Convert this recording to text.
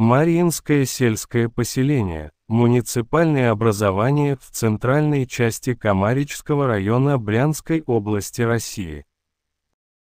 Мариинское сельское поселение, муниципальное образование в центральной части Камаричского района Брянской области России.